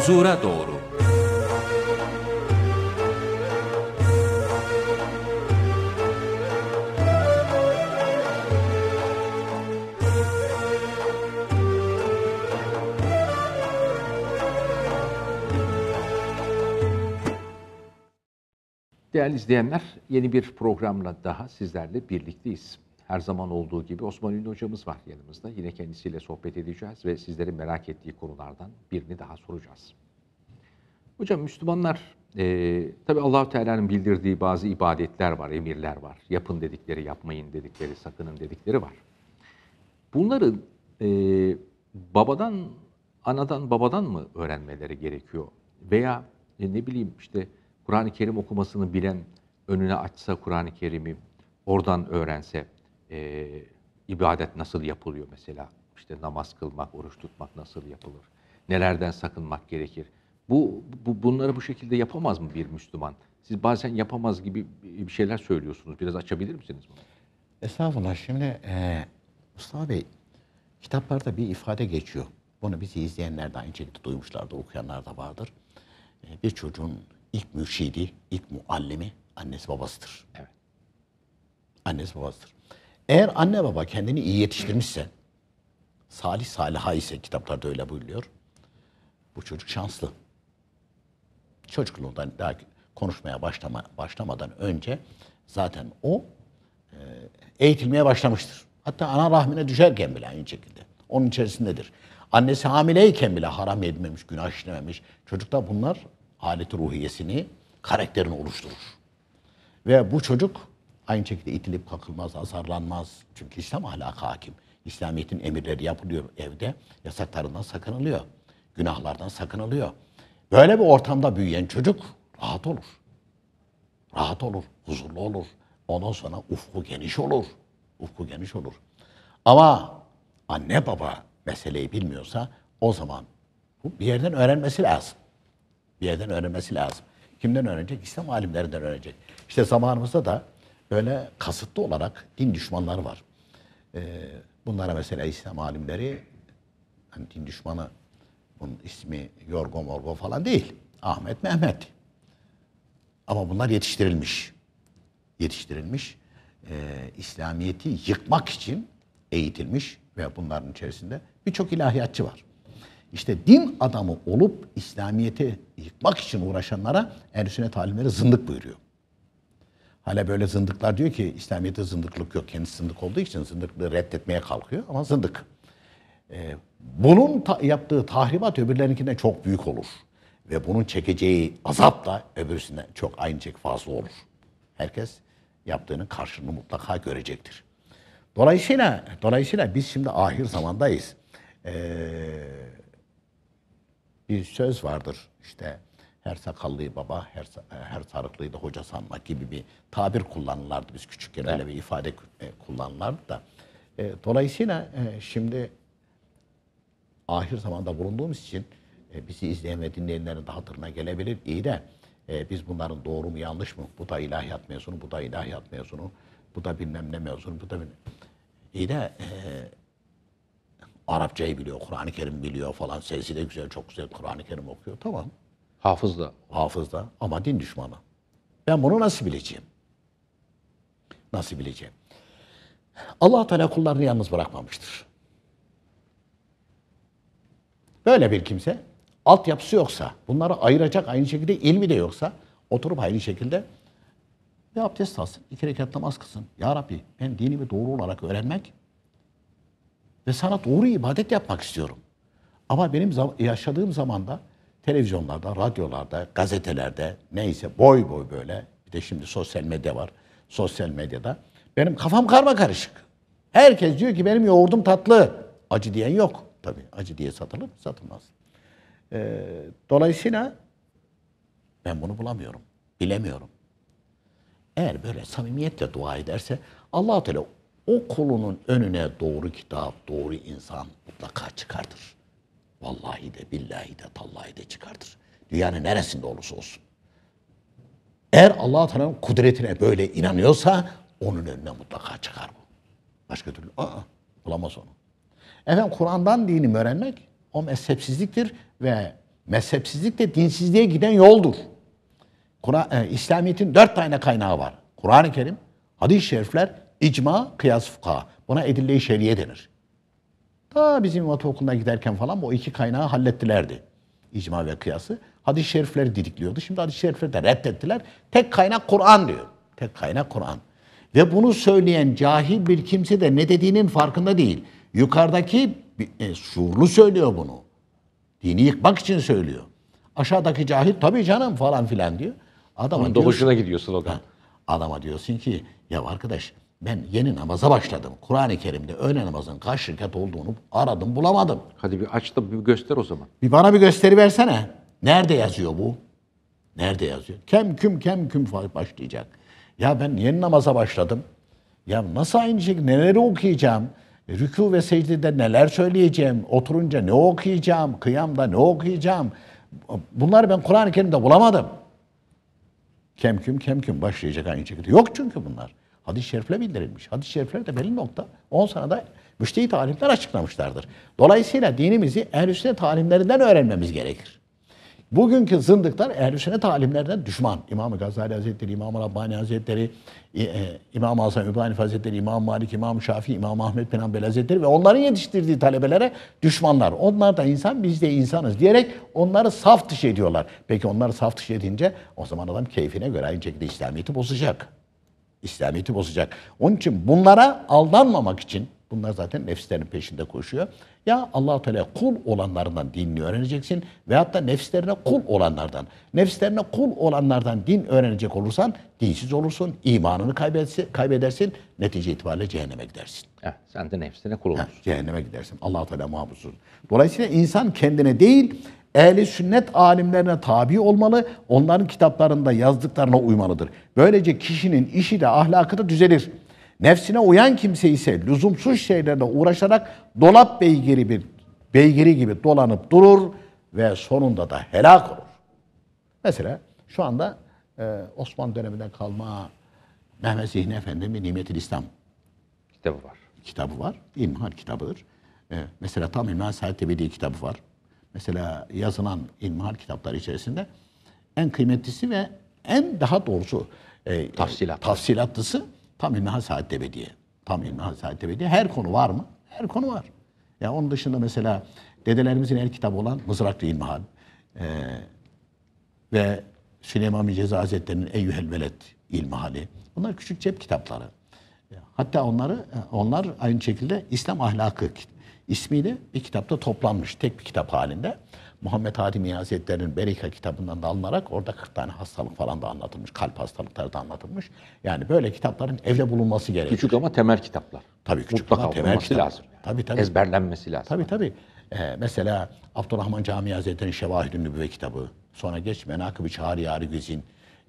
huzura doğru. Değerli izleyenler, yeni bir programla daha sizlerle birlikteyiz. Her zaman olduğu gibi Osman Ünlü hocamız var yanımızda. Yine kendisiyle sohbet edeceğiz ve sizlerin merak ettiği konulardan birini daha soracağız. Hocam Müslümanlar e, tabi Allah Teala'nın bildirdiği bazı ibadetler var, emirler var. Yapın dedikleri, yapmayın dedikleri, sakının dedikleri var. Bunları e, babadan, anadan, babadan mı öğrenmeleri gerekiyor? Veya e, ne bileyim işte Kur'an-ı Kerim okumasını bilen önüne açsa Kur'an-ı Kerim'i oradan öğrense e, ibadet nasıl yapılıyor mesela? işte namaz kılmak, oruç tutmak nasıl yapılır? Nelerden sakınmak gerekir? Bu, bu bunları bu şekilde yapamaz mı bir Müslüman? Siz bazen yapamaz gibi bir şeyler söylüyorsunuz. Biraz açabilir misiniz bunu? Estağfurullah. Şimdi e, Mustafa Bey, kitaplarda bir ifade geçiyor. Bunu bizi izleyenler de aynı şekilde duymuşlar da okuyanlar da vardır. E, bir çocuğun ilk mürşidi, ilk muallimi annesi babasıdır. Evet. Annesi babasıdır. Eğer anne baba kendini iyi yetiştirmişse, salih saliha ise kitaplarda öyle buyuruyor. Bu çocuk şanslı. Çocukluğundan daha konuşmaya başlama, başlamadan önce zaten o e, eğitilmeye başlamıştır. Hatta ana rahmine düşerken bile aynı şekilde. Onun içerisindedir. Annesi hamileyken bile haram yememiş, günah işlememiş. Çocukta bunlar aleti ruhiyesini, karakterini oluşturur. Ve bu çocuk Aynı şekilde itilip kalkılmaz, azarlanmaz. Çünkü İslam ahlakı hakim. İslamiyet'in emirleri yapılıyor evde. Yasaklarından sakınılıyor. Günahlardan sakınılıyor. Böyle bir ortamda büyüyen çocuk rahat olur. Rahat olur, huzurlu olur. Ondan sonra ufku geniş olur. Ufku geniş olur. Ama anne baba meseleyi bilmiyorsa o zaman bir yerden öğrenmesi lazım. Bir yerden öğrenmesi lazım. Kimden öğrenecek? İslam alimlerinden öğrenecek. İşte zamanımızda da böyle kasıtlı olarak din düşmanları var. Ee, bunlara mesela İslam alimleri hani din düşmanı bunun ismi Yorgo Morgo falan değil. Ahmet Mehmet. Ama bunlar yetiştirilmiş. Yetiştirilmiş. E, İslamiyet'i yıkmak için eğitilmiş ve bunların içerisinde birçok ilahiyatçı var. İşte din adamı olup İslamiyet'i yıkmak için uğraşanlara Ehl-i Sünnet alimleri zındık buyuruyor. Hala böyle zındıklar diyor ki İslamiyet'te zındıklık yok. Kendisi zındık olduğu için zındıklığı reddetmeye kalkıyor ama zındık. Ee, bunun ta- yaptığı tahribat öbürlerinkinden çok büyük olur. Ve bunun çekeceği azap da öbürsünden çok aynı çek fazla olur. Herkes yaptığının karşılığını mutlaka görecektir. Dolayısıyla dolayısıyla biz şimdi ahir zamandayız. Ee, bir söz vardır işte her sakallıyı baba, her, e, her sarıklıyı da hoca sanma gibi bir tabir kullanırlardı biz küçükken öyle bir ifade e, kullanırlardı da. E, dolayısıyla e, şimdi ahir zamanda bulunduğumuz için bizi izleyen ve dinleyenlerin de hatırına gelebilir. İyi de biz bunların doğru mu yanlış mı? Bu da ilahiyat mezunu, bu da ilahiyat mezunu, bu da bilmem ne mezunu, bu da bilmem. İyi de Arapçayı biliyor, Kur'an-ı Kerim biliyor falan. Sesi de güzel, çok güzel Kur'an-ı Kerim okuyor. Tamam. Hafız da. Hafız da ama din düşmanı. Ben bunu nasıl bileceğim? Nasıl bileceğim? Allah Teala kullarını yalnız bırakmamıştır. Böyle bir kimse altyapısı yoksa, bunları ayıracak aynı şekilde ilmi de yoksa oturup aynı şekilde bir abdest alsın, iki rekat namaz kılsın. Ya Rabbi ben dinimi doğru olarak öğrenmek ve sana doğru ibadet yapmak istiyorum. Ama benim yaşadığım zamanda televizyonlarda, radyolarda, gazetelerde neyse boy boy böyle. Bir de şimdi sosyal medya var. Sosyal medyada. Benim kafam karma karışık. Herkes diyor ki benim yoğurdum tatlı. Acı diyen yok. Tabii acı diye satılır mı? Satılmaz. Ee, dolayısıyla ben bunu bulamıyorum. Bilemiyorum. Eğer böyle samimiyetle dua ederse allah Teala o kolunun önüne doğru kitap, doğru insan mutlaka çıkartır. Vallahi de billahi de tallahi de çıkartır. Dünyanın neresinde olursa olsun. Eğer Allah Teala'nın kudretine böyle inanıyorsa onun önüne mutlaka çıkar bu. Başka türlü aa bulamaz onu. Efendim Kur'an'dan dini öğrenmek o mezhepsizliktir ve mezhepsizlik de dinsizliğe giden yoldur. Kur'an, e, İslamiyet'in dört tane kaynağı var. Kur'an-ı Kerim, hadis-i şerifler, icma, kıyas fıkha. Buna edille-i şeriye denir. Ta bizim ortaokuluna giderken falan o iki kaynağı hallettilerdi. İcma ve kıyası. Hadis-i şerifleri didikliyordu. Şimdi hadis-i şerifleri de reddettiler. Tek kaynak Kur'an diyor. Tek kaynak Kur'an. Ve bunu söyleyen cahil bir kimse de ne dediğinin farkında değil. Yukarıdaki e, şuurlu söylüyor bunu. Dini yıkmak için söylüyor. Aşağıdaki cahil tabii canım falan filan diyor. Adama Onun da hoşuna gidiyor slogan. adama diyorsun ki ya arkadaş ben yeni namaza başladım. Kur'an-ı Kerim'de öğle namazın kaç şirket olduğunu aradım bulamadım. Hadi bir aç da bir göster o zaman. Bir bana bir gösteri versene. Nerede yazıyor bu? Nerede yazıyor? Kem küm kem küm başlayacak. Ya ben yeni namaza başladım. Ya nasıl aynı şekilde neleri okuyacağım? Rükû ve secdede neler söyleyeceğim? Oturunca ne okuyacağım? Kıyamda ne okuyacağım? Bunları ben Kur'an-ı Kerim'de bulamadım. Kem küm kem küm başlayacak aynı şekilde. Yok çünkü bunlar. Hadis-i şerifle bildirilmiş. Hadis-i şerifler de belli nokta. 10 sanada müştehi talimler açıklamışlardır. Dolayısıyla dinimizi ehl talimlerinden öğrenmemiz gerekir. Bugünkü zındıklar ehl talimlerden düşman. İmam-ı Gazali Hazretleri, İmam-ı Rabbani Hazretleri, e, e, İmam-ı Hasan Übani Hazretleri, İmam Malik, İmam Şafii, İmam Ahmet bin Hanbel Hazretleri ve onların yetiştirdiği talebelere düşmanlar. Onlar da insan, biz de insanız diyerek onları saf dışı ediyorlar. Peki onları saf dışı edince o zaman adam keyfine göre aynı şekilde İslamiyet'i bozacak. İslamiyet'i bozacak. Onun için bunlara aldanmamak için bunlar zaten nefislerin peşinde koşuyor. Ya allah Teala kul olanlarından dinini öğreneceksin veyahut da nefislerine kul olanlardan. Nefislerine kul olanlardan din öğrenecek olursan dinsiz olursun, imanını kaybedersin, kaybedersin netice itibariyle cehenneme gidersin. Evet, sen de nefsine kul olursun. Evet, cehenneme gidersin. allah Teala muhafız Dolayısıyla insan kendine değil, ehli sünnet alimlerine tabi olmalı, onların kitaplarında yazdıklarına uymalıdır. Böylece kişinin işi de ahlakı da düzelir. Nefsine uyan kimse ise lüzumsuz şeylerle uğraşarak dolap beygiri bir beygiri gibi dolanıp durur ve sonunda da helak olur. Mesela şu anda e, Osmanlı döneminden kalma Mehmet Zihni Efendi'nin nimet İslam kitabı var. Kitabı var. İlmihal kitabıdır. E, mesela tam İlmihal Said Tebedi kitabı var mesela yazılan ilmihal kitapları içerisinde en kıymetlisi ve en daha doğrusu e, e Tafsilat. tafsilatlısı tam ilmihal saadet ebediye. Tam ilmihal saadet ebediye. Her konu var mı? Her konu var. Ya yani onun dışında mesela dedelerimizin el kitabı olan Mızraklı İlmihal e, ve Süleyman Müceza Hazretleri'nin Eyyühel Veled İlmihali. Bunlar küçük cep kitapları. Hatta onları onlar aynı şekilde İslam ahlakı ismiyle bir kitapta toplanmış tek bir kitap halinde. Muhammed Hadi Miyazetleri'nin Berika kitabından da alınarak orada 40 tane hastalık falan da anlatılmış. Kalp hastalıkları da anlatılmış. Yani böyle kitapların evde bulunması gerekiyor. Küçük ama temel kitaplar. Tabii küçük Mutlaka ama temel kitap. lazım. Yani. Tabii tabii. Ezberlenmesi lazım. Tabii tabii. Ee, mesela Abdurrahman Camii Hazretleri'nin Şevahid-i kitabı. Sonra geç Menakıb-ı Çağrı Yari Güzin.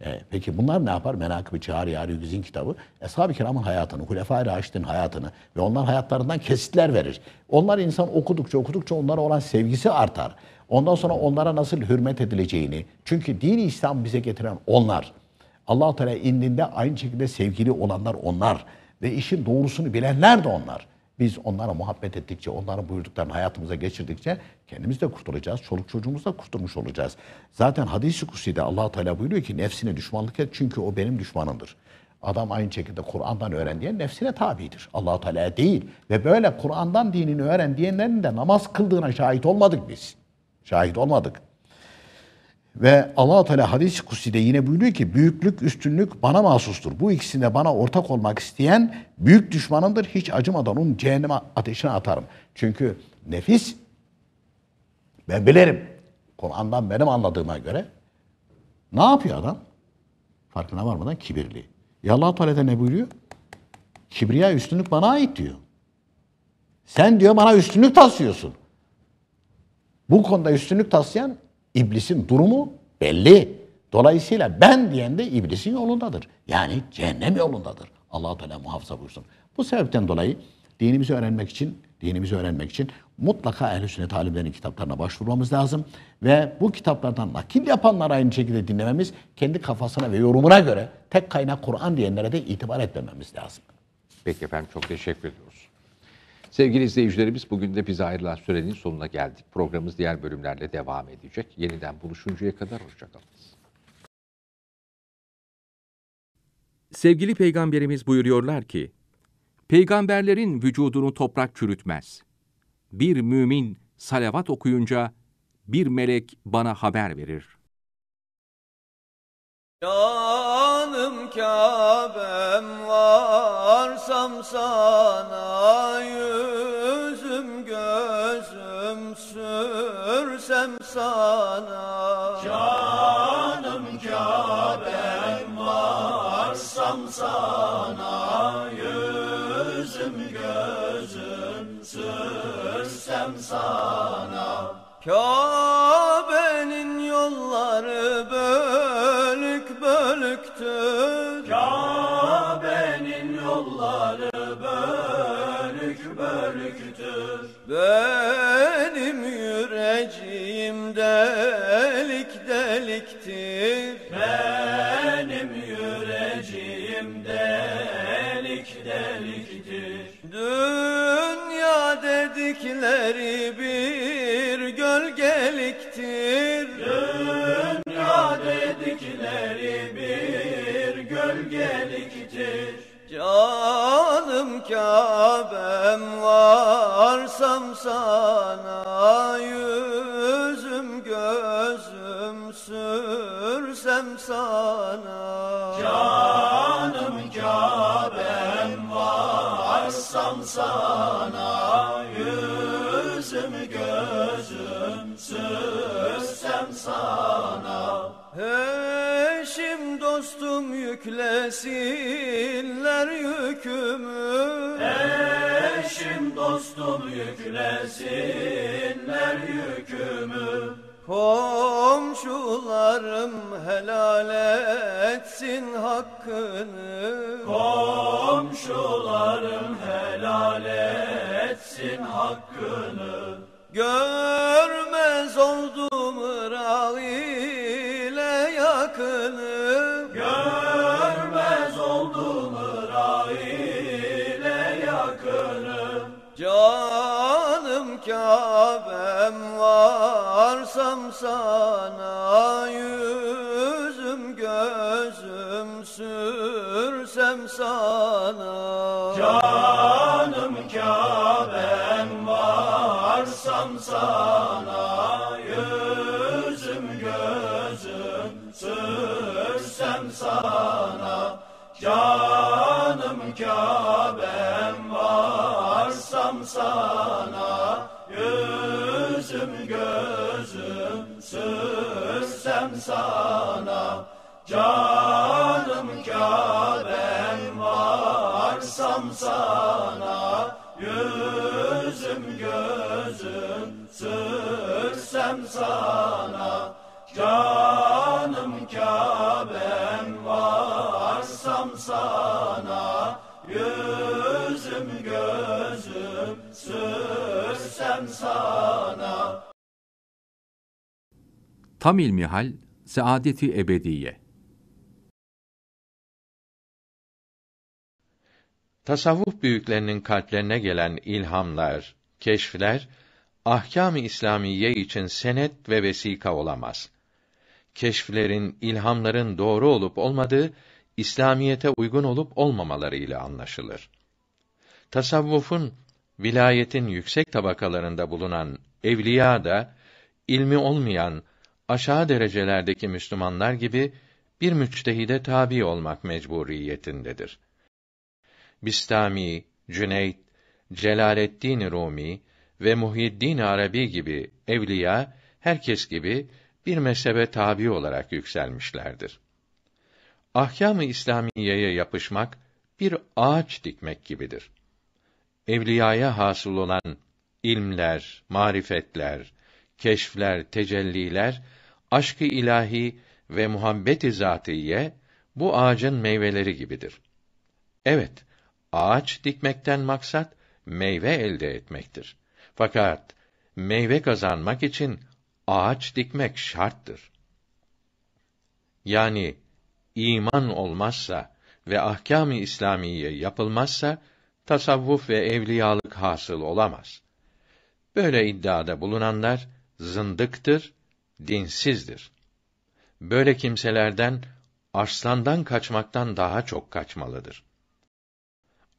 E, peki bunlar ne yapar? Menakıb-ı Çağır Yari Güzin kitabı. Eshab-ı kiramın hayatını, Hulefai Raşid'in hayatını ve onlar hayatlarından kesitler verir. Onlar insan okudukça okudukça onlara olan sevgisi artar. Ondan sonra onlara nasıl hürmet edileceğini. Çünkü dini İslam bize getiren onlar. allah Teala indinde aynı şekilde sevgili olanlar onlar. Ve işin doğrusunu bilenler de onlar. Biz onlara muhabbet ettikçe, onların buyurduklarını hayatımıza geçirdikçe kendimiz de kurtulacağız. Çoluk çocuğumuz da kurtulmuş olacağız. Zaten hadis-i kutsi'de allah Teala buyuruyor ki nefsine düşmanlık et çünkü o benim düşmanımdır. Adam aynı şekilde Kur'an'dan öğren diyen nefsine tabidir. allah Teala değil. Ve böyle Kur'an'dan dinini öğren diyenlerin de namaz kıldığına şahit olmadık biz. Şahit olmadık. Ve allah Teala hadis-i kutsi'de yine buyuruyor ki büyüklük, üstünlük bana mahsustur. Bu ikisinde bana ortak olmak isteyen büyük düşmanımdır. Hiç acımadan onu cehenneme ateşine atarım. Çünkü nefis ben bilirim. Kur'an'dan benim anladığıma göre ne yapıyor adam? Farkına varmadan kibirli. Ya allah Teala ne buyuruyor? Kibriya üstünlük bana ait diyor. Sen diyor bana üstünlük taslıyorsun. Bu konuda üstünlük taslayan İblisin durumu belli. Dolayısıyla ben diyen de iblisin yolundadır. Yani cehennem yolundadır. allah Teala muhafaza buyursun. Bu sebepten dolayı dinimizi öğrenmek için dinimizi öğrenmek için mutlaka ehl-i sünnet alimlerinin kitaplarına başvurmamız lazım. Ve bu kitaplardan nakil yapanlar aynı şekilde dinlememiz, kendi kafasına ve yorumuna göre tek kaynak Kur'an diyenlere de itibar etmememiz lazım. Peki efendim çok teşekkür ediyoruz. Sevgili izleyicilerimiz bugün de biz ayrılan sürenin sonuna geldik. Programımız diğer bölümlerle devam edecek. Yeniden buluşuncaya kadar hoşçakalınız. Sevgili Peygamberimiz buyuruyorlar ki, Peygamberlerin vücudunu toprak çürütmez. Bir mümin salavat okuyunca bir melek bana haber verir.'' Canım Kabe'm varsam sana yüzüm gözüm sürsem sana Canım Kabe'm varsam sana yüzüm gözüm sürsem sana Kabe'nin yolları böyle götür Kabe'nin yolları bölük bölüktür Benim yüreğim delik deliktir Benim yüreğim delik deliktir Dünya dedikleri bir gölgeliktir Dünya dedikleri bir gelir Canım Kabe'm varsam sana Yüzüm gözüm sürsem sana Canım Kabe'm varsam sana Yüzüm gözüm sürsem sana Hey dostum yüklesinler yükümü Eşim dostum yüklesinler yükümü Komşularım helal etsin hakkını Komşularım helal etsin hakkını Gör Arsam sana yüzüm gözüm sürsem sana Canım Kabe'm varsam sana Yüzüm gözüm sürsem sana Canım Kabe'm varsam sana Yüzüm gözüm sürsem sana Canım Kabe'm varsam sana Yüzüm gözüm sürsem sana Canım Kabe'm varsam sana Yüzüm gözüm sürsem sana Tam ilmihal, saadeti ebediye. Tasavvuf büyüklerinin kalplerine gelen ilhamlar, keşfler, ahkâm-ı İslamiye için senet ve vesika olamaz. Keşflerin, ilhamların doğru olup olmadığı, İslamiyete uygun olup olmamaları ile anlaşılır. Tasavvufun vilayetin yüksek tabakalarında bulunan evliya da ilmi olmayan aşağı derecelerdeki Müslümanlar gibi bir müçtehide tabi olmak mecburiyetindedir. Bistami, Cüneyt, Celaleddin Rumi ve Muhyiddin Arabi gibi evliya herkes gibi bir mezhebe tabi olarak yükselmişlerdir. Ahkâm-ı İslamiyeye yapışmak bir ağaç dikmek gibidir. Evliyaya hasıl olan ilmler, marifetler, keşfler, tecelliler aşk-ı ilahi ve muhabbet-i zatiye bu ağacın meyveleri gibidir. Evet, ağaç dikmekten maksat meyve elde etmektir. Fakat meyve kazanmak için ağaç dikmek şarttır. Yani iman olmazsa ve ahkâm-ı İslamiye yapılmazsa tasavvuf ve evliyalık hasıl olamaz. Böyle iddiada bulunanlar zındıktır dinsizdir. Böyle kimselerden arslandan kaçmaktan daha çok kaçmalıdır.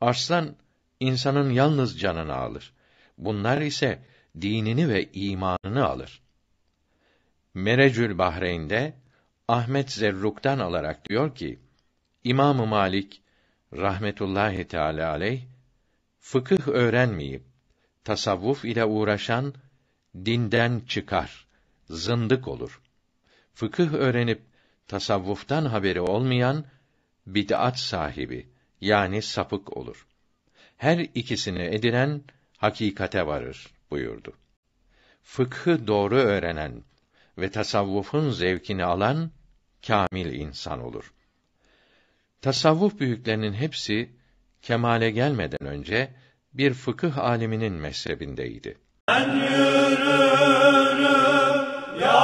Arslan insanın yalnız canını alır. Bunlar ise dinini ve imanını alır. Merecül Bahreyn'de Ahmet Zerruk'tan alarak diyor ki: İmam Malik rahmetullahi teala aleyh fıkıh öğrenmeyip tasavvuf ile uğraşan dinden çıkar zındık olur. Fıkıh öğrenip tasavvuftan haberi olmayan bid'at sahibi yani sapık olur. Her ikisini edinen hakikate varır buyurdu. Fıkhı doğru öğrenen ve tasavvufun zevkini alan kamil insan olur. Tasavvuf büyüklerinin hepsi kemale gelmeden önce bir fıkıh aliminin mezhebindeydi. Ben yürü.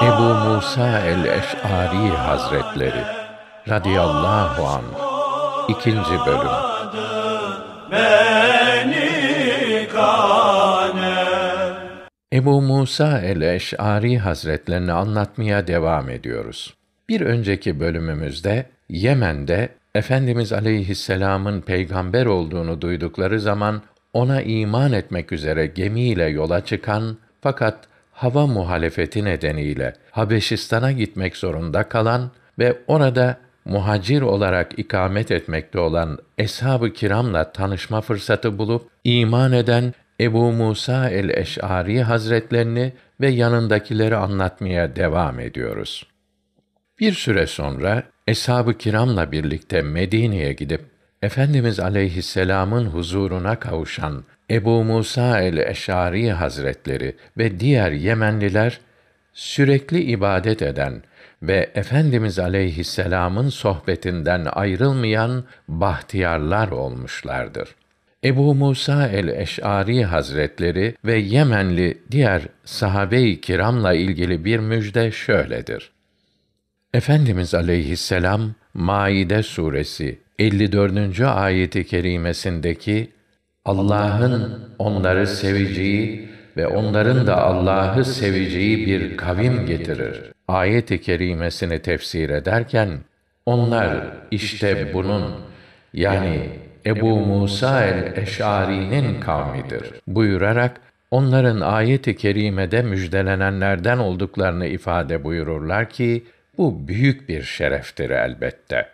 Ebu Musa el-Eş'ari Hazretleri radıyallahu an ikinci bölüm Ebu Musa el-Eş'ari Hazretlerini anlatmaya devam ediyoruz. Bir önceki bölümümüzde Yemen'de Efendimiz aleyhisselamın peygamber olduğunu duydukları zaman ona iman etmek üzere gemiyle yola çıkan fakat hava muhalefeti nedeniyle Habeşistan'a gitmek zorunda kalan ve orada muhacir olarak ikamet etmekte olan eshab-ı kiramla tanışma fırsatı bulup iman eden Ebu Musa el-Eş'ari Hazretlerini ve yanındakileri anlatmaya devam ediyoruz. Bir süre sonra eshab-ı kiramla birlikte Medine'ye gidip Efendimiz aleyhisselamın huzuruna kavuşan Ebu Musa el-Eş'ari Hazretleri ve diğer Yemenliler sürekli ibadet eden ve Efendimiz aleyhisselamın sohbetinden ayrılmayan bahtiyarlar olmuşlardır. Ebu Musa el-Eş'ari Hazretleri ve Yemenli diğer sahabe-i kiramla ilgili bir müjde şöyledir. Efendimiz aleyhisselam Maide suresi 54. ayeti kerimesindeki Allah'ın onları seveceği ve onların da Allah'ı seveceği bir kavim getirir. Ayet-i kerimesini tefsir ederken onlar işte bunun yani Ebu Musa el-Eş'ari'nin kavmidir buyurarak onların ayet-i kerimede müjdelenenlerden olduklarını ifade buyururlar ki bu büyük bir şereftir elbette.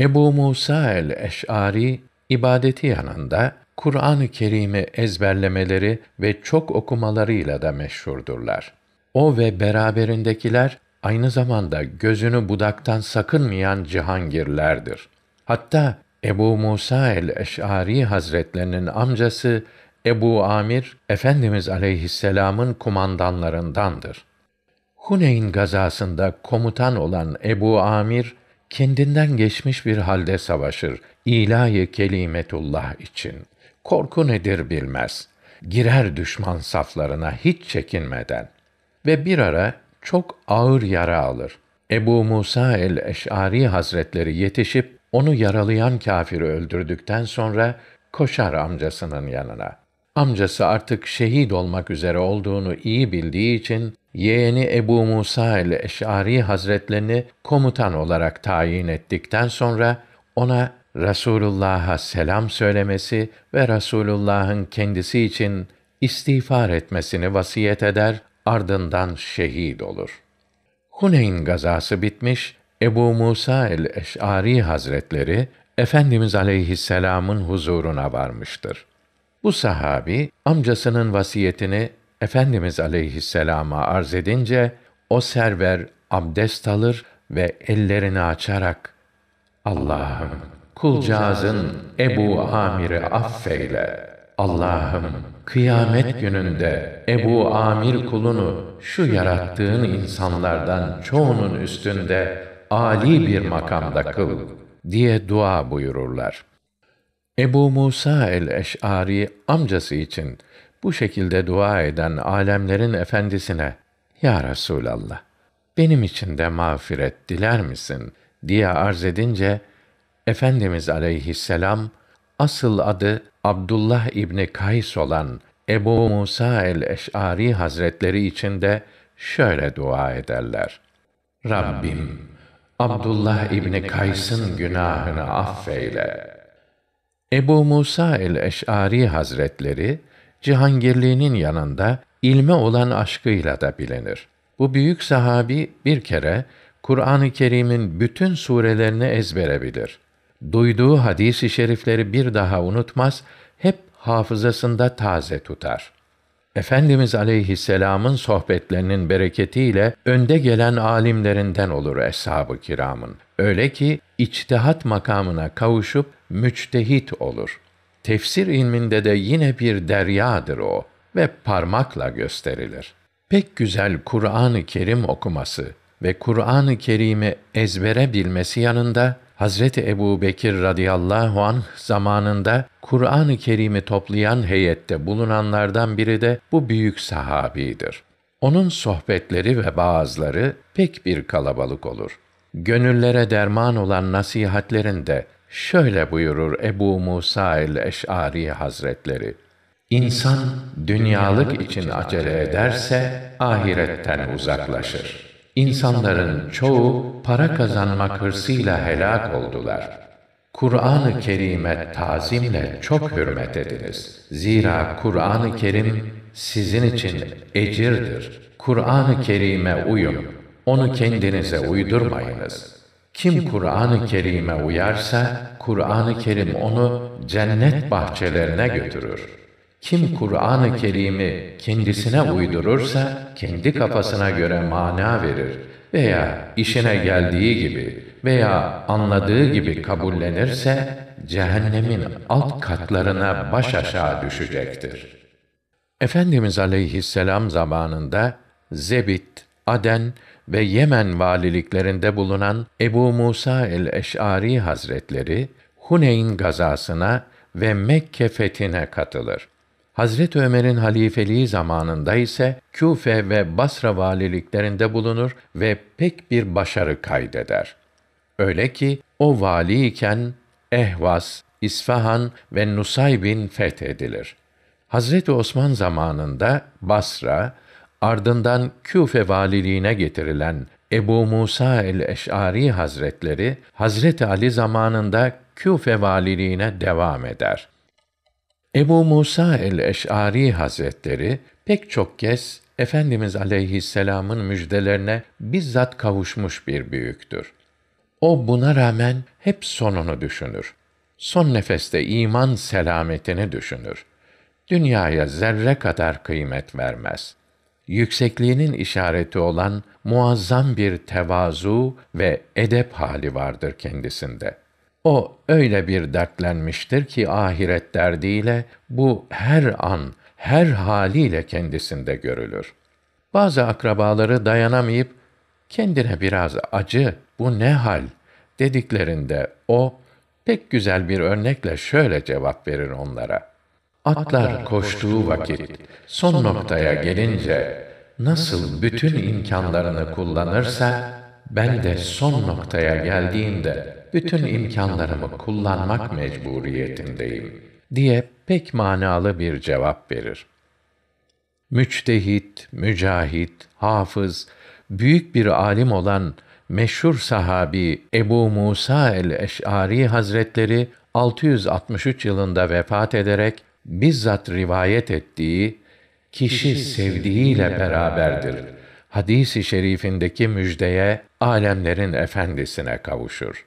Ebu Musa el-Eş'ari ibadeti yanında Kur'an-ı Kerim'i ezberlemeleri ve çok okumalarıyla da meşhurdurlar. O ve beraberindekiler aynı zamanda gözünü budaktan sakınmayan cihangirlerdir. Hatta Ebu Musa el-Eş'ari hazretlerinin amcası Ebu Amir, Efendimiz aleyhisselamın kumandanlarındandır. Huneyn gazasında komutan olan Ebu Amir, kendinden geçmiş bir halde savaşır, ilahi kelimetullah için korku nedir bilmez. Girer düşman saflarına hiç çekinmeden ve bir ara çok ağır yara alır. Ebu Musa el-Eş'ari Hazretleri yetişip onu yaralayan kâfiri öldürdükten sonra koşar amcasının yanına. Amcası artık şehit olmak üzere olduğunu iyi bildiği için yeğeni Ebu Musa el-Eş'ari Hazretlerini komutan olarak tayin ettikten sonra ona Resulullah'a selam söylemesi ve Resulullah'ın kendisi için istiğfar etmesini vasiyet eder, ardından şehit olur. Huneyn gazası bitmiş, Ebu Musa el-Eş'ari Hazretleri, Efendimiz aleyhisselamın huzuruna varmıştır. Bu sahabi, amcasının vasiyetini Efendimiz aleyhisselama arz edince, o server abdest alır ve ellerini açarak, Allah'ım kulcağızın Ebu Amir'i affeyle. Allah'ım kıyamet gününde Ebu Amir kulunu şu yarattığın insanlardan çoğunun üstünde ali bir makamda kıl diye dua buyururlar. Ebu Musa el-Eş'ari amcası için bu şekilde dua eden alemlerin efendisine Ya Resulallah benim için de mağfiret diler misin diye arz edince Efendimiz aleyhisselam asıl adı Abdullah İbni Kays olan Ebu Musa el-Eş'ari Hazretleri için de şöyle dua ederler. Rabbim, Abdullah İbni Kays'ın günahını affeyle. Ebu Musa el-Eş'ari Hazretleri, cihangirliğinin yanında ilme olan aşkıyla da bilinir. Bu büyük sahabi bir kere Kur'an-ı Kerim'in bütün surelerini ezbere bilir duyduğu hadis-i şerifleri bir daha unutmaz, hep hafızasında taze tutar. Efendimiz aleyhisselamın sohbetlerinin bereketiyle önde gelen alimlerinden olur eshab-ı kiramın. Öyle ki içtihat makamına kavuşup müçtehit olur. Tefsir ilminde de yine bir deryadır o ve parmakla gösterilir. Pek güzel Kur'an-ı Kerim okuması ve Kur'an-ı Kerim'i ezbere bilmesi yanında Hazreti Ebu Bekir radıyallahu an zamanında Kur'an-ı Kerim'i toplayan heyette bulunanlardan biri de bu büyük sahabidir. Onun sohbetleri ve bazıları pek bir kalabalık olur. Gönüllere derman olan nasihatlerinde şöyle buyurur Ebu Musa el-Eş'ari Hazretleri. İnsan dünyalık için acele ederse ahiretten uzaklaşır. İnsanların çoğu para kazanmak hırsıyla helak oldular. Kur'an-ı Kerim'e tazimle çok hürmet ediniz. Zira Kur'an-ı Kerim sizin için ecirdir. Kur'an-ı Kerim'e uyun. Onu kendinize uydurmayınız. Kim Kur'an-ı Kerim'e uyarsa, Kur'an-ı Kerim onu cennet bahçelerine götürür. Kim Kur'an-ı Kerim'i kendisine uydurursa kendi kafasına göre mana verir veya işine geldiği gibi veya anladığı gibi kabullenirse cehennemin alt katlarına baş aşağı düşecektir. Efendimiz aleyhisselam zamanında Zebit, Aden ve Yemen valiliklerinde bulunan Ebu Musa el-Eş'ari Hazretleri, Huneyn gazasına ve Mekke fethine katılır. Hazret Ömer'in halifeliği zamanında ise Küfe ve Basra valiliklerinde bulunur ve pek bir başarı kaydeder. Öyle ki o vali iken Ehvas, İsfahan ve Nusaybin fethedilir. Hazreti Osman zamanında Basra, ardından Küfe valiliğine getirilen Ebu Musa el-Eş'ari Hazretleri, Hazreti Ali zamanında Küfe valiliğine devam eder. Ebu Musa el-Eş'ari Hazretleri pek çok kez Efendimiz aleyhisselamın müjdelerine bizzat kavuşmuş bir büyüktür. O buna rağmen hep sonunu düşünür. Son nefeste iman selametini düşünür. Dünyaya zerre kadar kıymet vermez. Yüksekliğinin işareti olan muazzam bir tevazu ve edep hali vardır kendisinde.'' O öyle bir dertlenmiştir ki ahiret derdiyle bu her an, her haliyle kendisinde görülür. Bazı akrabaları dayanamayıp kendine biraz acı, bu ne hal dediklerinde o pek güzel bir örnekle şöyle cevap verir onlara. Atlar koştuğu vakit son noktaya gelince nasıl bütün imkanlarını kullanırsa ben de son noktaya geldiğimde bütün imkanlarımı kullanmak mecburiyetindeyim diye pek manalı bir cevap verir. Müçtehit, mücahit, hafız, büyük bir alim olan meşhur sahabi Ebu Musa el-Eş'ari Hazretleri 663 yılında vefat ederek bizzat rivayet ettiği kişi sevdiğiyle beraberdir. Hadis-i şerifindeki müjdeye alemlerin efendisine kavuşur.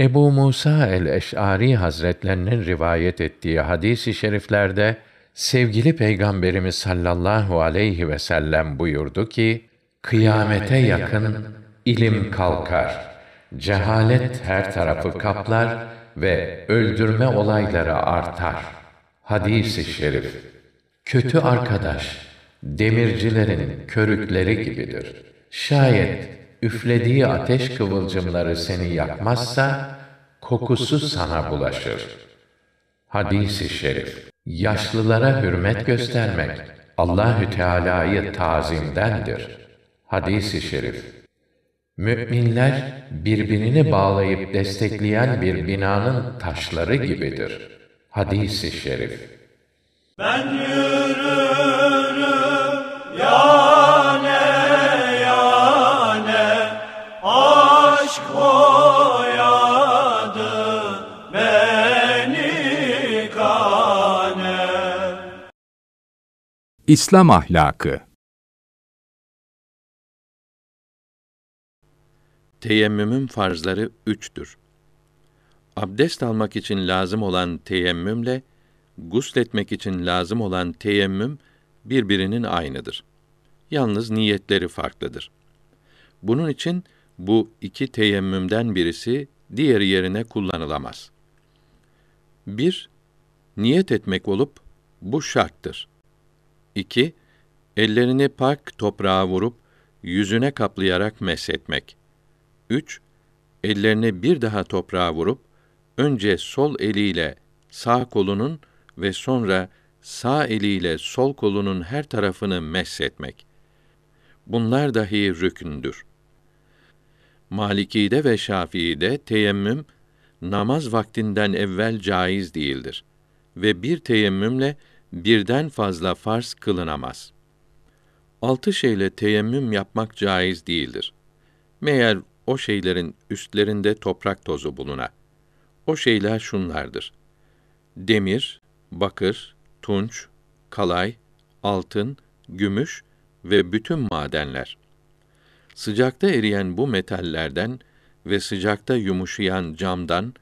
Ebu Musa el-Eş'ari hazretlerinin rivayet ettiği hadis-i şeriflerde sevgili peygamberimiz sallallahu aleyhi ve sellem buyurdu ki: Kıyamete yakın ilim kalkar. Cehalet her tarafı kaplar ve öldürme olayları artar. Hadis-i şerif. Kötü arkadaş demircilerin körükleri gibidir. Şayet üflediği ateş kıvılcımları seni yakmazsa, kokusu sana bulaşır. Hadis-i şerif. Yaşlılara hürmet göstermek Allahü Teala'yı tazimdendir. Hadis-i şerif. Müminler birbirini bağlayıp destekleyen bir binanın taşları gibidir. Hadis-i şerif. Ben yürürüm aşk boyadı beni kane. İslam ahlakı Teyemmümün farzları üçtür. Abdest almak için lazım olan teyemmümle, gusletmek için lazım olan teyemmüm birbirinin aynıdır. Yalnız niyetleri farklıdır. Bunun için bu iki teyemmümden birisi diğer yerine kullanılamaz. 1. Niyet etmek olup bu şarttır. 2. Ellerini pak toprağa vurup yüzüne kaplayarak meshetmek. 3. Ellerini bir daha toprağa vurup önce sol eliyle sağ kolunun ve sonra sağ eliyle sol kolunun her tarafını meshetmek. Bunlar dahi rükündür. Maliki'de ve Şafii'de teyemmüm namaz vaktinden evvel caiz değildir ve bir teyemmümle birden fazla farz kılınamaz. Altı şeyle teyemmüm yapmak caiz değildir. Meğer o şeylerin üstlerinde toprak tozu buluna. O şeyler şunlardır. Demir, bakır, tunç, kalay, altın, gümüş ve bütün madenler.'' Sıcakta eriyen bu metallerden ve sıcakta yumuşayan camdan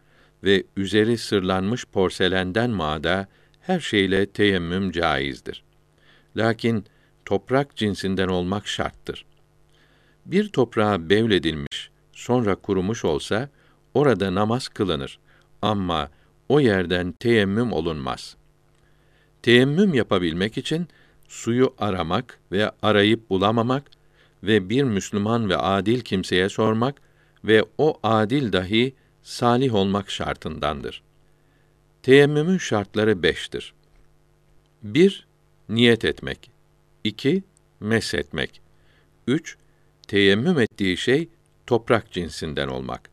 ve üzeri sırlanmış porselenden maada her şeyle teyemmüm caizdir. Lakin toprak cinsinden olmak şarttır. Bir toprağa bevledilmiş, sonra kurumuş olsa orada namaz kılınır ama o yerden teyemmüm olunmaz. Teyemmüm yapabilmek için suyu aramak ve arayıp bulamamak ve bir Müslüman ve adil kimseye sormak ve o adil dahi salih olmak şartındandır. Teyemmümün şartları beştir. 1. Niyet etmek. 2. Mes etmek. 3. Teyemmüm ettiği şey toprak cinsinden olmak.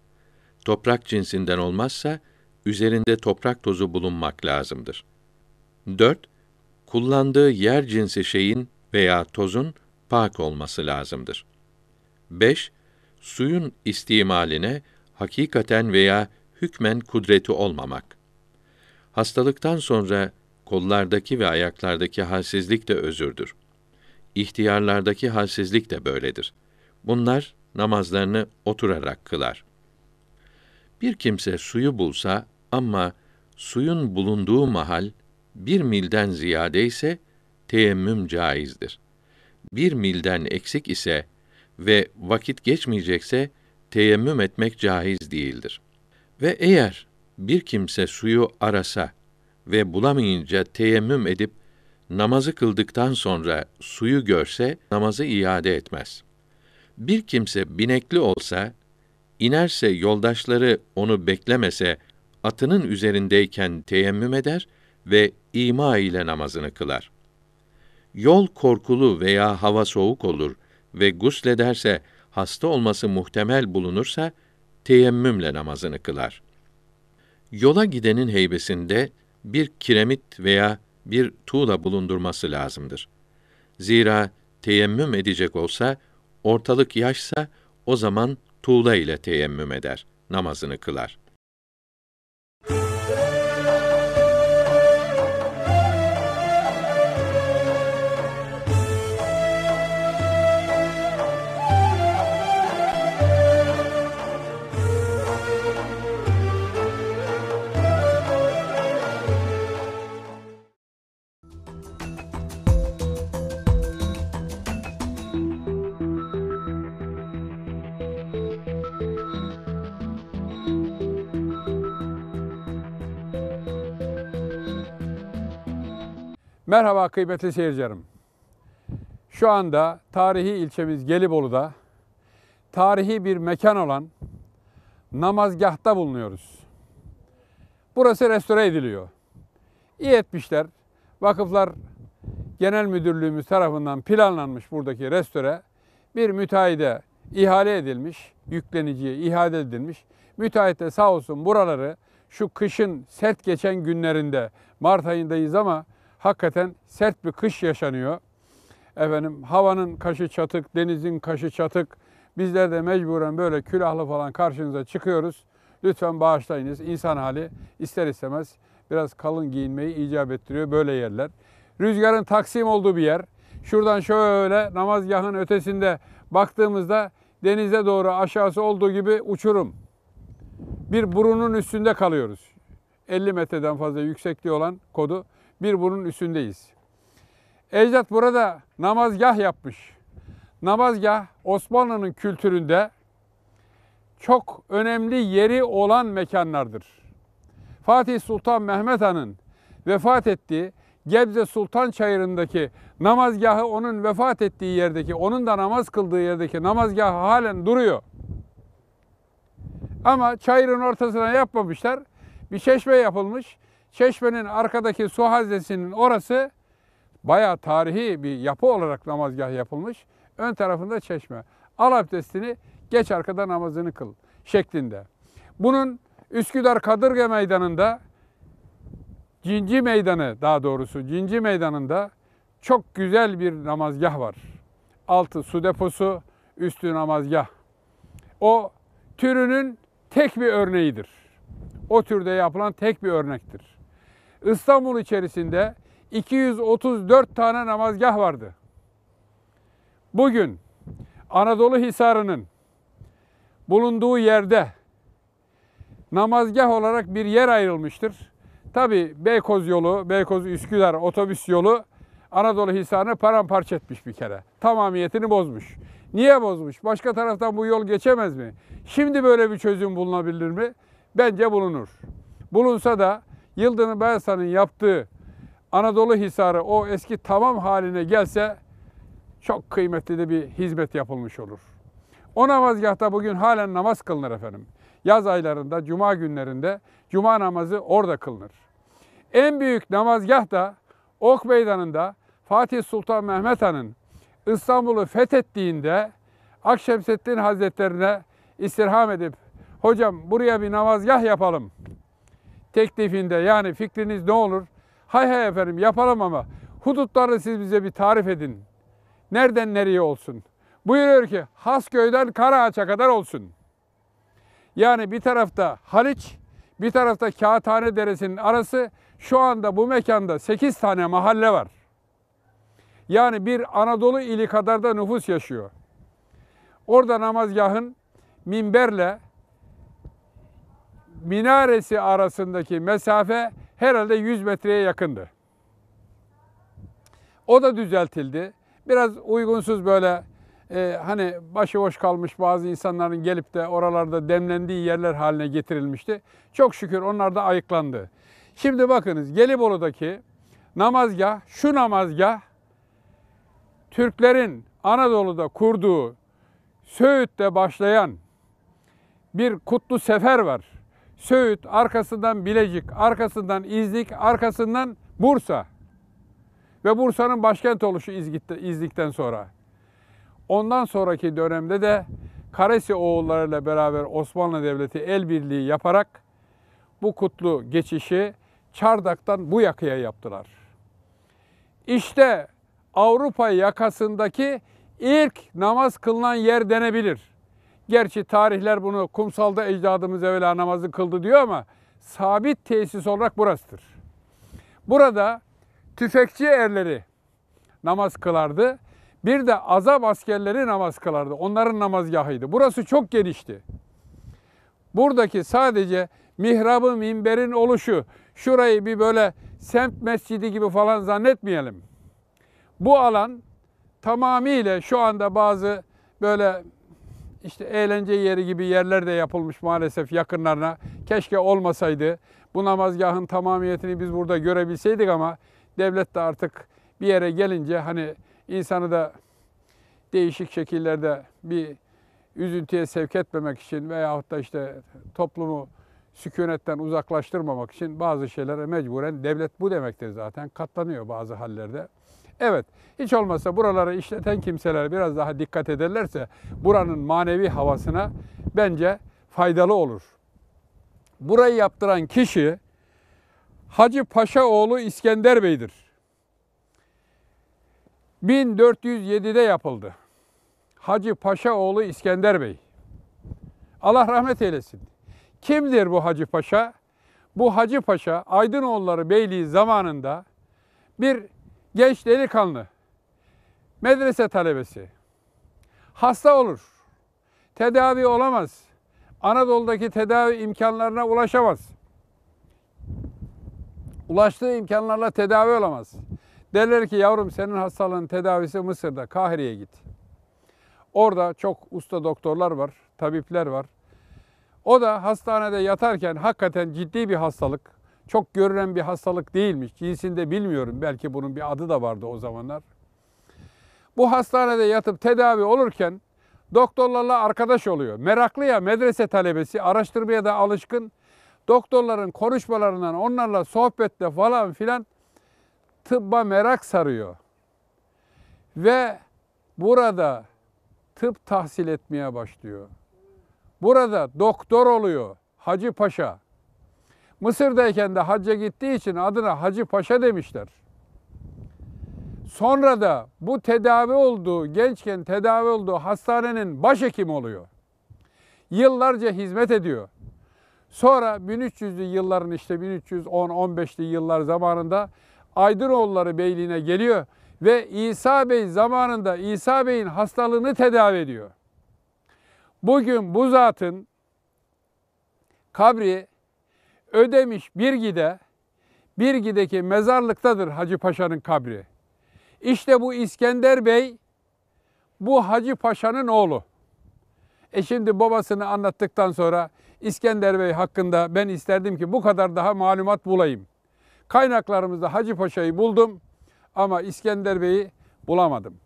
Toprak cinsinden olmazsa üzerinde toprak tozu bulunmak lazımdır. 4. Kullandığı yer cinsi şeyin veya tozun pak olması lazımdır. 5. Suyun istimaline hakikaten veya hükmen kudreti olmamak. Hastalıktan sonra kollardaki ve ayaklardaki halsizlik de özürdür. İhtiyarlardaki halsizlik de böyledir. Bunlar namazlarını oturarak kılar. Bir kimse suyu bulsa ama suyun bulunduğu mahal bir milden ziyade ise teyemmüm caizdir bir milden eksik ise ve vakit geçmeyecekse teyemmüm etmek caiz değildir. Ve eğer bir kimse suyu arasa ve bulamayınca teyemmüm edip namazı kıldıktan sonra suyu görse namazı iade etmez. Bir kimse binekli olsa, inerse yoldaşları onu beklemese atının üzerindeyken teyemmüm eder ve ima ile namazını kılar. Yol korkulu veya hava soğuk olur ve guslederse hasta olması muhtemel bulunursa teyemmümle namazını kılar. Yola gidenin heybesinde bir kiremit veya bir tuğla bulundurması lazımdır. Zira teyemmüm edecek olsa, ortalık yaşsa o zaman tuğla ile teyemmüm eder, namazını kılar. Merhaba kıymetli seyircilerim. Şu anda tarihi ilçemiz Gelibolu'da tarihi bir mekan olan namazgahta bulunuyoruz. Burası restore ediliyor. İyi etmişler. Vakıflar Genel Müdürlüğümüz tarafından planlanmış buradaki restore bir müteahhide ihale edilmiş, yükleniciye ihale edilmiş. Müteahhit de sağ olsun buraları şu kışın sert geçen günlerinde Mart ayındayız ama hakikaten sert bir kış yaşanıyor. Efendim havanın kaşı çatık, denizin kaşı çatık. Bizler de mecburen böyle külahlı falan karşınıza çıkıyoruz. Lütfen bağışlayınız. İnsan hali ister istemez biraz kalın giyinmeyi icap ettiriyor böyle yerler. Rüzgarın taksim olduğu bir yer. Şuradan şöyle namazgahın ötesinde baktığımızda denize doğru aşağısı olduğu gibi uçurum. Bir burunun üstünde kalıyoruz. 50 metreden fazla yüksekliği olan kodu bir bunun üstündeyiz. Ecdat burada namazgah yapmış. Namazgah Osmanlı'nın kültüründe çok önemli yeri olan mekanlardır. Fatih Sultan Mehmet Han'ın vefat ettiği Gebze Sultan Çayırı'ndaki namazgahı onun vefat ettiği yerdeki, onun da namaz kıldığı yerdeki namazgahı halen duruyor. Ama çayırın ortasına yapmamışlar. Bir çeşme yapılmış. Çeşmenin arkadaki su haznesinin orası bayağı tarihi bir yapı olarak namazgah yapılmış. Ön tarafında çeşme. Al abdestini geç arkada namazını kıl şeklinde. Bunun Üsküdar Kadırga Meydanı'nda Cinci Meydanı daha doğrusu Cinci Meydanı'nda çok güzel bir namazgah var. Altı su deposu, üstü namazgah. O türünün tek bir örneğidir. O türde yapılan tek bir örnektir. İstanbul içerisinde 234 tane namazgah vardı. Bugün Anadolu Hisarı'nın bulunduğu yerde namazgah olarak bir yer ayrılmıştır. Tabi Beykoz yolu, Beykoz Üsküdar otobüs yolu Anadolu Hisarı'nı paramparça etmiş bir kere. Tamamiyetini bozmuş. Niye bozmuş? Başka taraftan bu yol geçemez mi? Şimdi böyle bir çözüm bulunabilir mi? Bence bulunur. Bulunsa da Yıldırım Bayezid'in yaptığı Anadolu Hisarı o eski tamam haline gelse çok kıymetli de bir hizmet yapılmış olur. O namazgahta bugün halen namaz kılınır efendim. Yaz aylarında, cuma günlerinde cuma namazı orada kılınır. En büyük namazgah da Ok Meydanı'nda Fatih Sultan Mehmet Han'ın İstanbul'u fethettiğinde Akşemseddin Hazretlerine istirham edip hocam buraya bir namazgah yapalım teklifinde yani fikriniz ne olur? Hay hay efendim yapalım ama hudutları siz bize bir tarif edin. Nereden nereye olsun? Buyuruyor ki Hasköy'den Karaağaç'a kadar olsun. Yani bir tarafta Haliç, bir tarafta Kağıthane Deresi'nin arası şu anda bu mekanda 8 tane mahalle var. Yani bir Anadolu ili kadar da nüfus yaşıyor. Orada namazgahın minberle minaresi arasındaki mesafe herhalde 100 metreye yakındı. O da düzeltildi. Biraz uygunsuz böyle e, hani başıboş kalmış bazı insanların gelip de oralarda demlendiği yerler haline getirilmişti. Çok şükür onlar da ayıklandı. Şimdi bakınız Gelibolu'daki namazgah, şu namazgah Türklerin Anadolu'da kurduğu Söğüt'te başlayan bir kutlu sefer var. Söğüt, arkasından Bilecik, arkasından İznik, arkasından Bursa. Ve Bursa'nın başkent oluşu İznik'te, İznik'ten sonra. Ondan sonraki dönemde de Karesi oğullarıyla beraber Osmanlı Devleti el birliği yaparak bu kutlu geçişi Çardak'tan bu yakaya yaptılar. İşte Avrupa yakasındaki ilk namaz kılınan yer denebilir. Gerçi tarihler bunu kumsalda ecdadımız evvela namazı kıldı diyor ama sabit tesis olarak burasıdır. Burada tüfekçi erleri namaz kılardı. Bir de azap askerleri namaz kılardı. Onların namazgahıydı. Burası çok genişti. Buradaki sadece mihrabı, minberin oluşu, şurayı bir böyle semt mescidi gibi falan zannetmeyelim. Bu alan tamamıyla şu anda bazı böyle işte eğlence yeri gibi yerler de yapılmış maalesef yakınlarına. Keşke olmasaydı. Bu namazgahın tamamiyetini biz burada görebilseydik ama devlet de artık bir yere gelince hani insanı da değişik şekillerde bir üzüntüye sevk etmemek için veyahut da işte toplumu sükunetten uzaklaştırmamak için bazı şeylere mecburen devlet bu demektir zaten katlanıyor bazı hallerde. Evet, hiç olmazsa buraları işleten kimseler biraz daha dikkat ederlerse buranın manevi havasına bence faydalı olur. Burayı yaptıran kişi Hacı Paşaoğlu İskender Bey'dir. 1407'de yapıldı. Hacı Paşaoğlu İskender Bey. Allah rahmet eylesin. Kimdir bu Hacı Paşa? Bu Hacı Paşa Aydınoğulları Beyliği zamanında bir genç delikanlı, medrese talebesi, hasta olur, tedavi olamaz, Anadolu'daki tedavi imkanlarına ulaşamaz. Ulaştığı imkanlarla tedavi olamaz. Derler ki yavrum senin hastalığın tedavisi Mısır'da, Kahire'ye git. Orada çok usta doktorlar var, tabipler var. O da hastanede yatarken hakikaten ciddi bir hastalık, çok görülen bir hastalık değilmiş. Cinsinde bilmiyorum. Belki bunun bir adı da vardı o zamanlar. Bu hastanede yatıp tedavi olurken doktorlarla arkadaş oluyor. Meraklı ya medrese talebesi, araştırmaya da alışkın. Doktorların konuşmalarından, onlarla sohbetle falan filan tıbba merak sarıyor. Ve burada tıp tahsil etmeye başlıyor. Burada doktor oluyor Hacı Paşa. Mısır'dayken de hacca gittiği için adına Hacı Paşa demişler. Sonra da bu tedavi olduğu, gençken tedavi olduğu hastanenin başhekimi oluyor. Yıllarca hizmet ediyor. Sonra 1300'lü yılların işte 1310-15'li yıllar zamanında Aydınoğulları Beyliği'ne geliyor ve İsa Bey zamanında İsa Bey'in hastalığını tedavi ediyor. Bugün bu zatın kabri Ödemiş bir gide, bir gideki mezarlıktadır Hacı Paşa'nın kabri. İşte bu İskender Bey, bu Hacı Paşa'nın oğlu. E şimdi babasını anlattıktan sonra İskender Bey hakkında ben isterdim ki bu kadar daha malumat bulayım. Kaynaklarımızda Hacı Paşa'yı buldum ama İskender Bey'i bulamadım.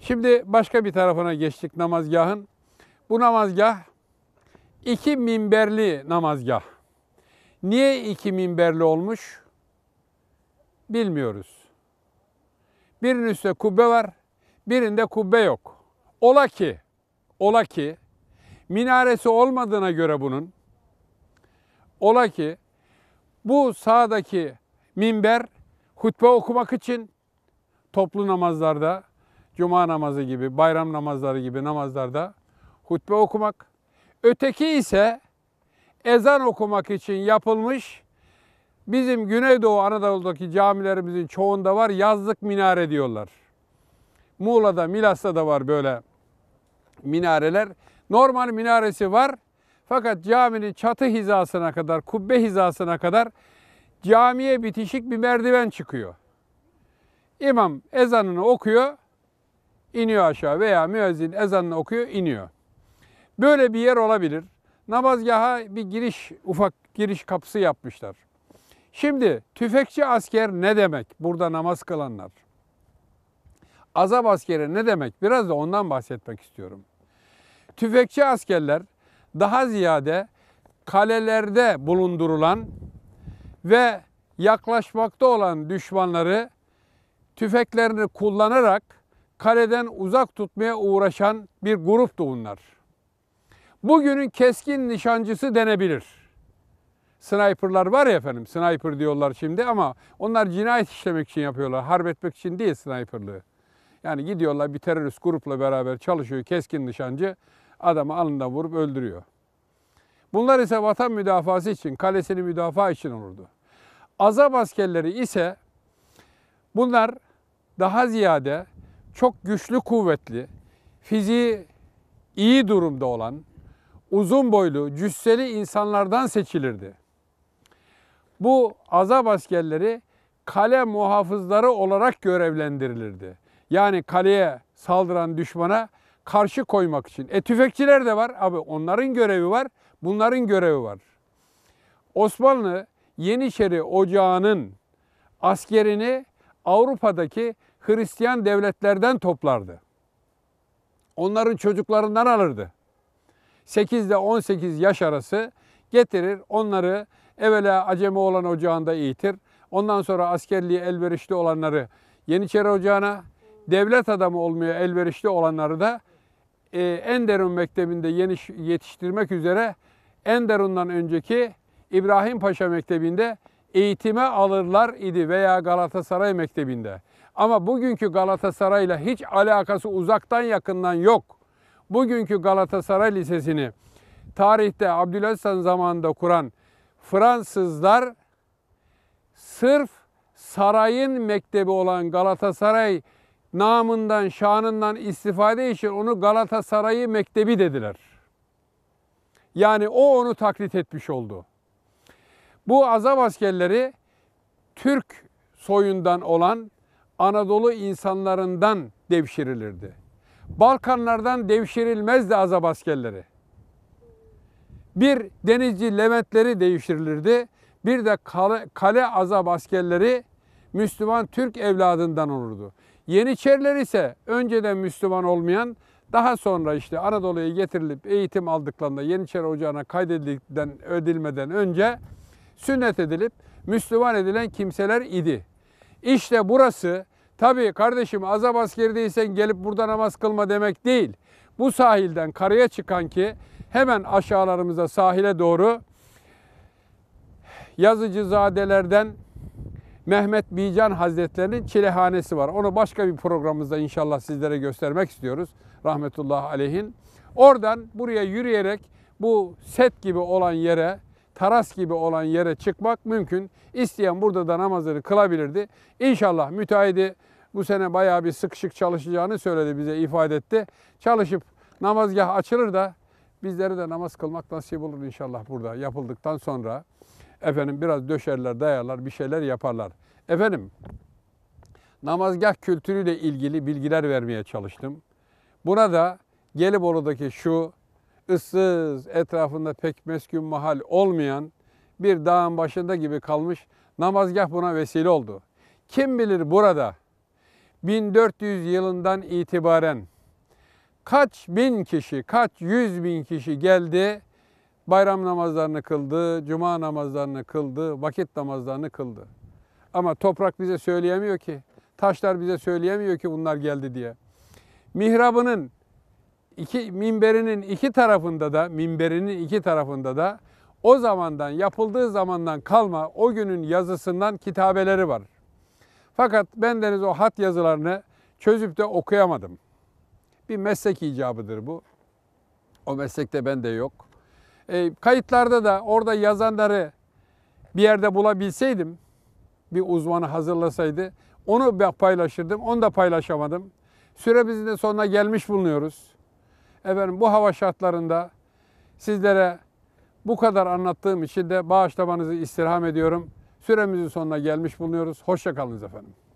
Şimdi başka bir tarafına geçtik namazgahın. Bu namazgah İki minberli namazgah. Niye iki minberli olmuş? Bilmiyoruz. Birinin üstte kubbe var, birinde kubbe yok. Ola ki, ola ki minaresi olmadığına göre bunun, ola ki bu sağdaki minber hutbe okumak için toplu namazlarda, cuma namazı gibi, bayram namazları gibi namazlarda hutbe okumak, Öteki ise ezan okumak için yapılmış bizim Güneydoğu Anadolu'daki camilerimizin çoğunda var yazlık minare diyorlar. Muğla'da, Milas'ta da var böyle minareler. Normal minaresi var fakat caminin çatı hizasına kadar, kubbe hizasına kadar camiye bitişik bir merdiven çıkıyor. İmam ezanını okuyor, iniyor aşağı veya müezzin ezanını okuyor, iniyor. Böyle bir yer olabilir. Namazgaha bir giriş, ufak giriş kapısı yapmışlar. Şimdi tüfekçi asker ne demek burada namaz kılanlar? Azap askeri ne demek? Biraz da ondan bahsetmek istiyorum. Tüfekçi askerler daha ziyade kalelerde bulundurulan ve yaklaşmakta olan düşmanları tüfeklerini kullanarak kaleden uzak tutmaya uğraşan bir grup bunlar bugünün keskin nişancısı denebilir. Sniperlar var ya efendim, sniper diyorlar şimdi ama onlar cinayet işlemek için yapıyorlar, harp etmek için değil sniperlığı. Yani gidiyorlar bir terörist grupla beraber çalışıyor keskin nişancı, adamı alında vurup öldürüyor. Bunlar ise vatan müdafası için, kalesini müdafaa için olurdu. Azap askerleri ise bunlar daha ziyade çok güçlü kuvvetli, fiziği iyi durumda olan, uzun boylu, cüsseli insanlardan seçilirdi. Bu azap askerleri kale muhafızları olarak görevlendirilirdi. Yani kaleye saldıran düşmana karşı koymak için. E tüfekçiler de var abi onların görevi var, bunların görevi var. Osmanlı Yeniçeri Ocağı'nın askerini Avrupa'daki Hristiyan devletlerden toplardı. Onların çocuklarından alırdı. 8 ile 18 yaş arası getirir. Onları evvela acemi olan ocağında eğitir. Ondan sonra askerliği elverişli olanları Yeniçeri Ocağı'na, devlet adamı olmaya elverişli olanları da e, Enderun Mektebi'nde yeniş, yetiştirmek üzere Enderun'dan önceki İbrahim Paşa Mektebi'nde eğitime alırlar idi veya Galatasaray Mektebi'nde. Ama bugünkü Galatasaray'la hiç alakası uzaktan yakından yok bugünkü Galatasaray Lisesi'ni tarihte Abdülaziz Han zamanında kuran Fransızlar sırf sarayın mektebi olan Galatasaray namından, şanından istifade için onu Galatasaray'ı mektebi dediler. Yani o onu taklit etmiş oldu. Bu azap askerleri Türk soyundan olan Anadolu insanlarından devşirilirdi. Balkanlardan devşirilmezdi azap askerleri. Bir denizci Levetleri devşirilirdi. Bir de kale, kale azap askerleri Müslüman Türk evladından olurdu. Yeniçeriler ise önceden Müslüman olmayan daha sonra işte Anadolu'ya getirilip eğitim aldıklarında Yeniçeri Ocağı'na kaydedildikten ödilmeden önce sünnet edilip Müslüman edilen kimseler idi. İşte burası Tabii kardeşim azap değilsen gelip burada namaz kılma demek değil. Bu sahilden karaya çıkan ki hemen aşağılarımıza sahile doğru yazıcı zadelerden Mehmet Bican Hazretlerinin çilehanesi var. Onu başka bir programımızda inşallah sizlere göstermek istiyoruz. Rahmetullah aleyhin. Oradan buraya yürüyerek bu set gibi olan yere, taras gibi olan yere çıkmak mümkün. İsteyen burada da namazını kılabilirdi. İnşallah müteahhidi bu sene bayağı bir sıkışık çalışacağını söyledi bize ifade etti. Çalışıp namazgah açılır da bizlere de namaz kılmak nasip olur inşallah burada yapıldıktan sonra. Efendim biraz döşerler, dayarlar, bir şeyler yaparlar. Efendim namazgah kültürüyle ilgili bilgiler vermeye çalıştım. Buna da Gelibolu'daki şu ıssız, etrafında pek meskun mahal olmayan bir dağın başında gibi kalmış namazgah buna vesile oldu. Kim bilir burada 1400 yılından itibaren kaç bin kişi, kaç yüz bin kişi geldi, bayram namazlarını kıldı, cuma namazlarını kıldı, vakit namazlarını kıldı. Ama toprak bize söyleyemiyor ki, taşlar bize söyleyemiyor ki bunlar geldi diye. Mihrabının iki minberinin iki tarafında da minberinin iki tarafında da o zamandan yapıldığı zamandan kalma o günün yazısından kitabeleri var. Fakat bendeniz o hat yazılarını çözüp de okuyamadım. Bir meslek icabıdır bu. O meslekte ben de yok. E, kayıtlarda da orada yazanları bir yerde bulabilseydim, bir uzmanı hazırlasaydı onu paylaşırdım. Onu da paylaşamadım. Süremizin de sonuna gelmiş bulunuyoruz. Efendim bu hava şartlarında sizlere bu kadar anlattığım için de bağışlamanızı istirham ediyorum. Süremizin sonuna gelmiş bulunuyoruz. Hoşçakalınız efendim.